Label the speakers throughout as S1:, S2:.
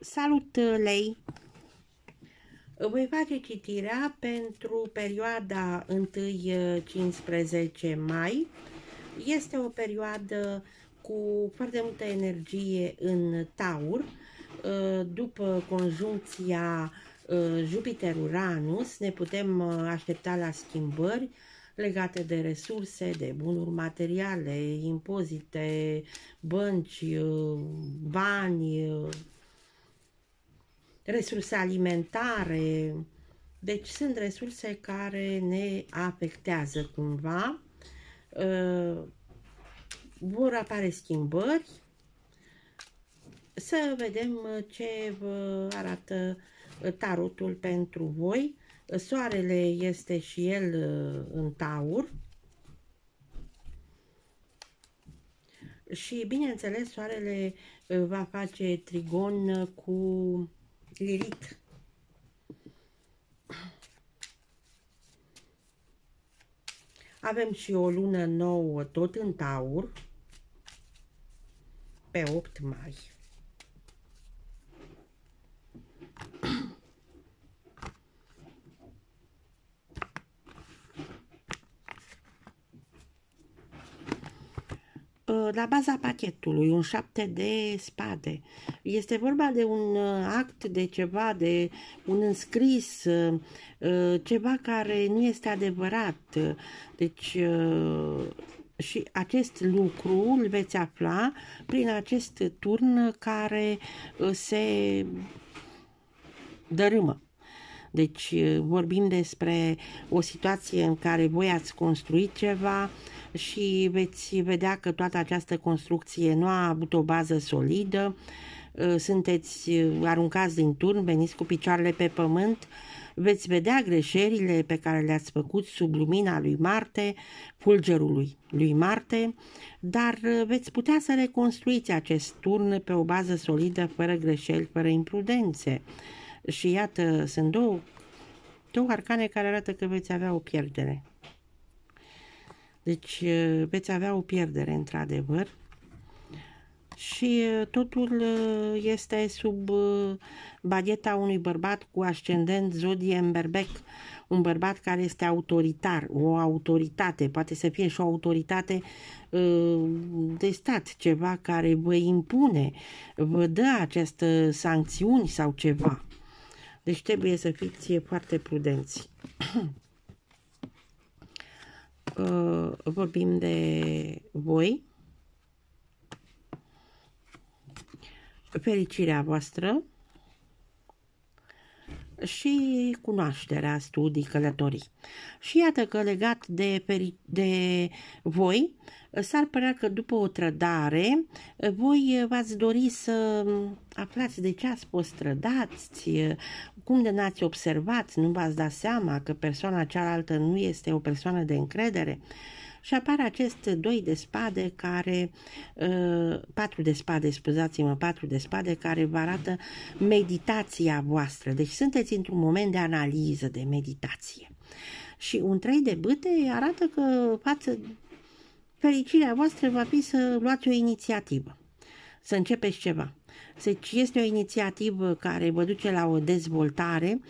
S1: Salut, lei. Voi face citirea pentru perioada 1-15 eh, mai. Este o perioadă cu foarte multă energie în Taur, eh, după conjuncția eh, Jupiter-Uranus, ne putem aștepta la schimbări legate de resurse, de bunuri materiale, impozite, bănci, bani, resurse alimentare. Deci sunt resurse care ne afectează cumva. Uh, vor apare schimbări. Să vedem uh, ce vă arată uh, tarotul pentru voi. Soarele este și el în taur. Și bineînțeles, soarele va face trigon cu Lirit. Avem și o lună nouă, tot în taur, pe 8 mai. la baza pachetului, un șapte de spade. Este vorba de un uh, act, de ceva, de un înscris, uh, uh, ceva care nu este adevărat. Deci, și acest lucru îl veți afla prin acest turn care se dărâmă. Deci vorbim despre o situație în care voi ați construit ceva, și veți vedea că toată această construcție nu a avut o bază solidă, uh, sunteți uh, aruncați din turn, veniți cu picioarele pe pământ, veți vedea greșelile pe care le-ați făcut sub lumina lui Marte, fulgerului lui Marte, dar uh, veți putea să reconstruiți acest turn pe o bază solidă, fără greșeli, fără imprudențe. Și iată, sunt două, două arcane care arată că veți avea o pierdere. Deci veți avea o pierdere, într-adevăr. Și totul este sub bagheta unui bărbat cu ascendent zodie în berbec. Un bărbat care este autoritar, o autoritate, poate să fie și o autoritate de stat, ceva care vă impune, vă dă aceste sancțiuni sau ceva. Deci trebuie să fiți foarte prudenți. uh, vorbim de voi, fericirea voastră, și cunoașterea, studii, călătorii. Și iată că legat de, peri- de voi, s-ar părea că după o trădare, voi v-ați dori să aflați de ce ați fost trădați, cum de n-ați observat, nu v-ați dat seama că persoana cealaltă nu este o persoană de încredere. Uh, și apare acest doi de spade care, uh, patru de spade, scuzați-mă, patru de spade care vă arată meditația voastră. Deci sunteți într-un moment de analiză, de meditație. Și un trei de bâte arată că față fericirea voastră va fi să luați o inițiativă, să începeți ceva. Deci este o inițiativă care vă duce la o dezvoltare,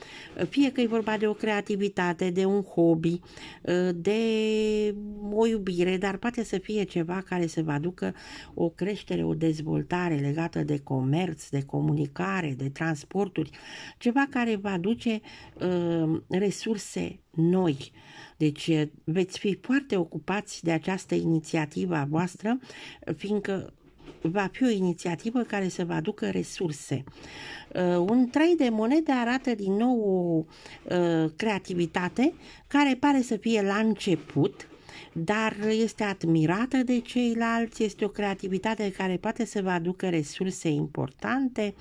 S1: fie că e vorba de o creativitate, de un hobby, de o iubire, dar poate să fie ceva care să vă aducă o creștere, o dezvoltare legată de comerț, de comunicare, de transporturi, ceva care vă aduce uh, resurse noi. Deci veți fi foarte ocupați de această inițiativă a voastră, fiindcă va fi o inițiativă care să vă aducă resurse. Uh, un trai de monede arată din nou o uh, creativitate care pare să fie la început, dar este admirată de ceilalți, este o creativitate care poate să vă aducă resurse importante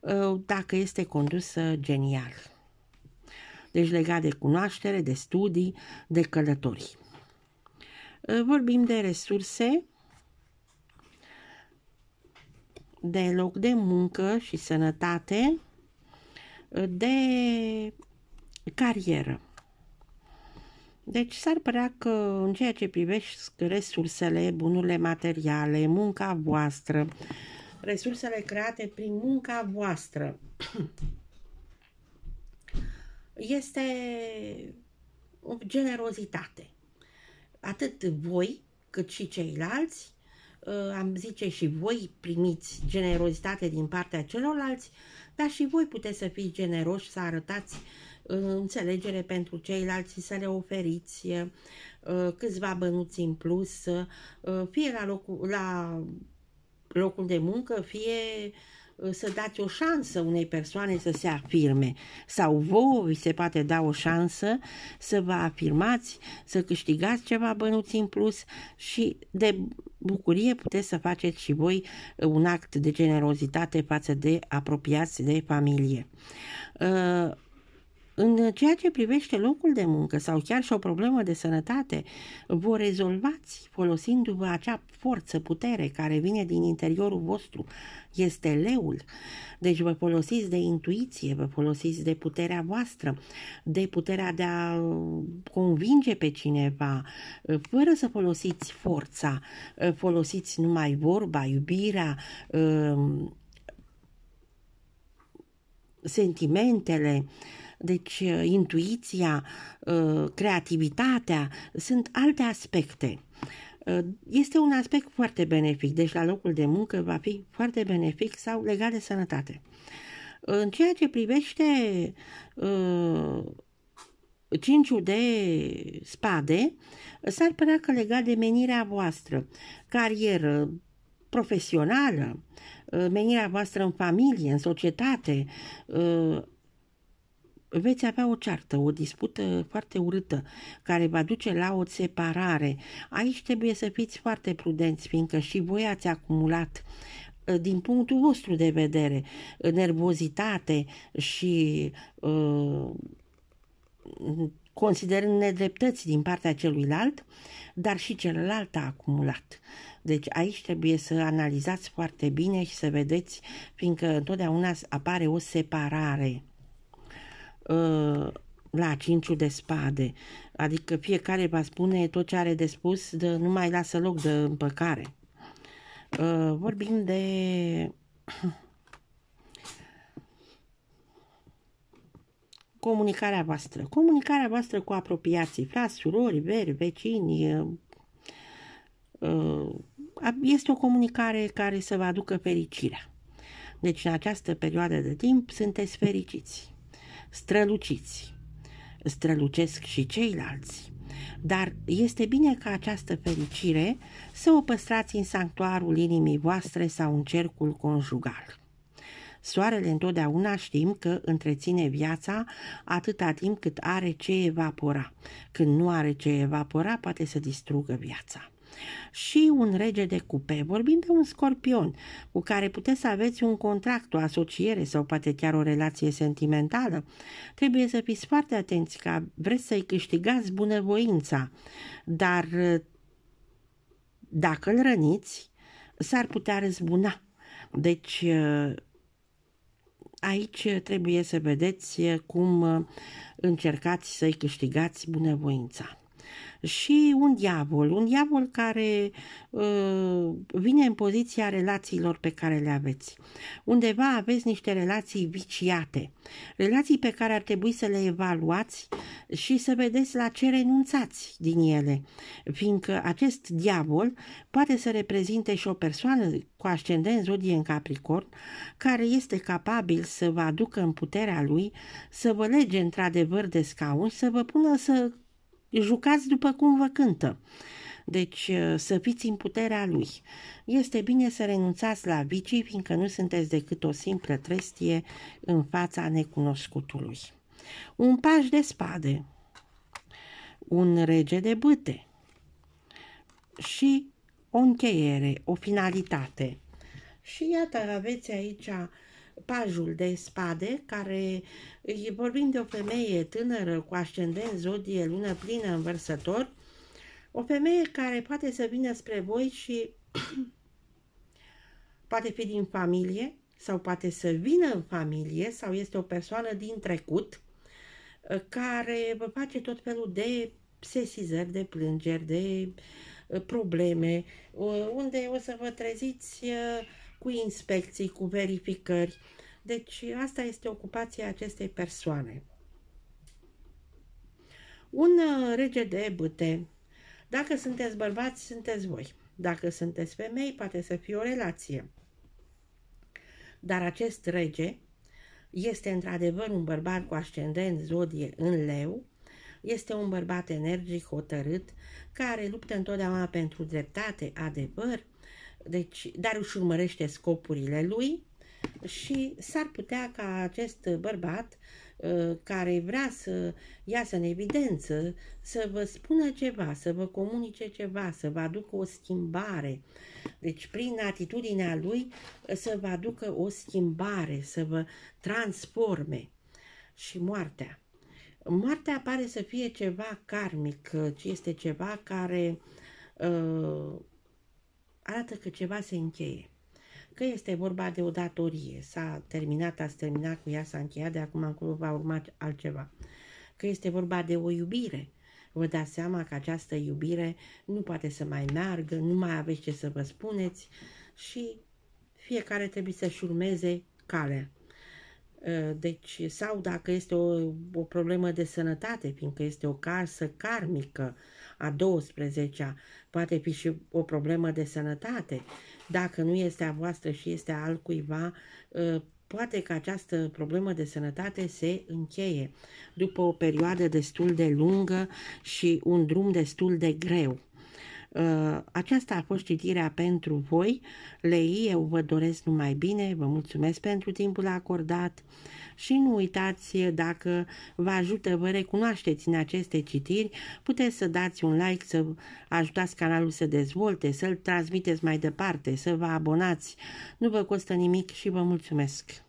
S1: uh, dacă este condusă genial. Deci legat de cunoaștere, de studii, de călătorii. Vorbim de resurse, de loc de muncă și sănătate, de carieră. Deci s-ar părea că în ceea ce privește resursele, bunurile materiale, munca voastră, resursele create prin munca voastră, este o generozitate. Atât voi cât și ceilalți Uh, am zice și voi primiți generozitate din partea celorlalți, dar și voi puteți să fiți generoși, să arătați uh, înțelegere pentru ceilalți și să le oferiți uh, câțiva bănuți în plus, fie la locul, la locul de muncă, fie Uh, să dați o șansă unei persoane să se afirme sau vouă vi se poate da o șansă să vă afirmați, să câștigați ceva bănuți în plus și de bucurie puteți să faceți și voi uh, un act de generozitate față de apropiați de familie. Uh, în ceea ce privește locul de muncă sau chiar și o problemă de sănătate, vă rezolvați folosindu-vă acea forță, putere care vine din interiorul vostru. Este leul. Deci vă folosiți de intuiție, vă folosiți de puterea voastră, de puterea de a convinge pe cineva, fără să folosiți forța, folosiți numai vorba, iubirea, ă, sentimentele, uh, deci, uh, intuiția, uh, creativitatea sunt alte aspecte. Uh, este un aspect foarte benefic, deci la locul de muncă va fi foarte benefic sau legat de sănătate. În ceea ce privește cinciul de spade, s-ar părea că legat de menirea voastră, carieră, profesională, menirea voastră în familie, în societate, veți avea o ceartă, o dispută foarte urâtă, care va duce la o separare. Aici trebuie să fiți foarte prudenți, fiindcă și voi ați acumulat ă, din punctul vostru de vedere, nervozitate și uh, considerând nedreptăți din partea celuilalt, dar și celălalt a acumulat. Deci aici trebuie să analizați foarte bine și să vedeți, fiindcă întotdeauna apare o separare. Uh, la cinciu de spade. Adică fiecare va spune tot ce are de spus, de, nu mai lasă loc de împăcare. Uh, vorbim de comunicarea voastră. Comunicarea voastră cu apropiații, frați, surori, veri, vecini, uh, este o comunicare care să vă aducă fericirea. Deci în această perioadă de timp sunteți fericiți străluciți, strălucesc și ceilalți. Dar este bine ca această fericire să o păstrați în sanctuarul inimii voastre sau în cercul conjugal. Soarele întotdeauna știm că întreține viața atâta timp cât are ce evapora. Când nu are ce evapora, poate să distrugă viața și un rege de cupe, vorbind de un scorpion cu care puteți să aveți un contract, o asociere sau poate chiar o relație sentimentală. Trebuie să fiți foarte atenți că vreți să-i câștigați bunăvoința, dar eh, dacă îl răniți, s-ar putea răzbuna. Deci, eh, aici trebuie să vedeți eh, cum încercați să-i câștigați bunăvoința și un diavol, un diavol care uh, vine în poziția relațiilor pe care le aveți. Undeva aveți niște relații viciate, relații pe care ar trebui să le evaluați și să vedeți la ce renunțați din ele, fiindcă acest diavol poate să reprezinte și o persoană cu ascendent zodie în Capricorn, care este capabil să vă aducă în puterea lui, să vă lege într-adevăr de scaun, să vă pună să jucați după cum vă cântă. Deci uh, să fiți în puterea lui. Este bine să renunțați la vicii, fiindcă nu sunteți decât o simplă trestie în fața necunoscutului. Un paș de spade, un rege de bâte și o încheiere, o finalitate. Și iată, aveți aici pajul de spade, care vorbind de o femeie tânără cu ascendent zodie, lună plină, învărsător, o femeie care poate să vină spre voi și poate fi din familie sau poate să vină în familie sau este o persoană din trecut ă, care vă face tot felul de sesizări, de plângeri, de ă, probleme, ă, unde o să vă treziți cu inspecții, cu verificări. Deci asta este ocupația acestei persoane. Un uh, rege de bâte. Dacă sunteți bărbați, sunteți voi. Dacă sunteți femei, poate să fie o relație. Dar acest rege este într-adevăr un bărbat cu ascendent zodie în leu, este un bărbat energic, hotărât, care luptă întotdeauna pentru dreptate, adevăr, deci, dar își urmărește scopurile lui și s-ar putea ca acest bărbat ă, care vrea să iasă în evidență, să vă spună ceva, să vă comunice ceva, să vă aducă o schimbare. Deci, prin atitudinea lui, să vă aducă o schimbare, să vă transforme. Și moartea. Moartea pare să fie ceva karmic, este ceva care uh, arată că ceva se încheie. Că este vorba de o datorie, s-a terminat, ați terminat cu ea, s-a încheiat, de acum încolo va urma altceva. Că este vorba de o iubire, vă dați seama că această iubire nu poate să mai meargă, nu mai aveți ce să vă spuneți și fiecare trebuie să-și urmeze calea. Ă, deci, sau dacă este o, o problemă de sănătate, fiindcă este o casă karmică, a 12-a, poate fi și o problemă de sănătate. Dacă nu este a voastră și este a altcuiva, ă, poate că această problemă de sănătate se încheie după o perioadă destul de lungă și un drum destul de greu. Uh, aceasta a fost citirea pentru voi. Lei, eu vă doresc numai bine, vă mulțumesc pentru timpul acordat și nu uitați dacă vă ajută, vă recunoașteți în aceste citiri, puteți să dați un like, să ajutați canalul să dezvolte, să-l transmiteți mai departe, să vă abonați. Nu vă costă nimic și vă mulțumesc!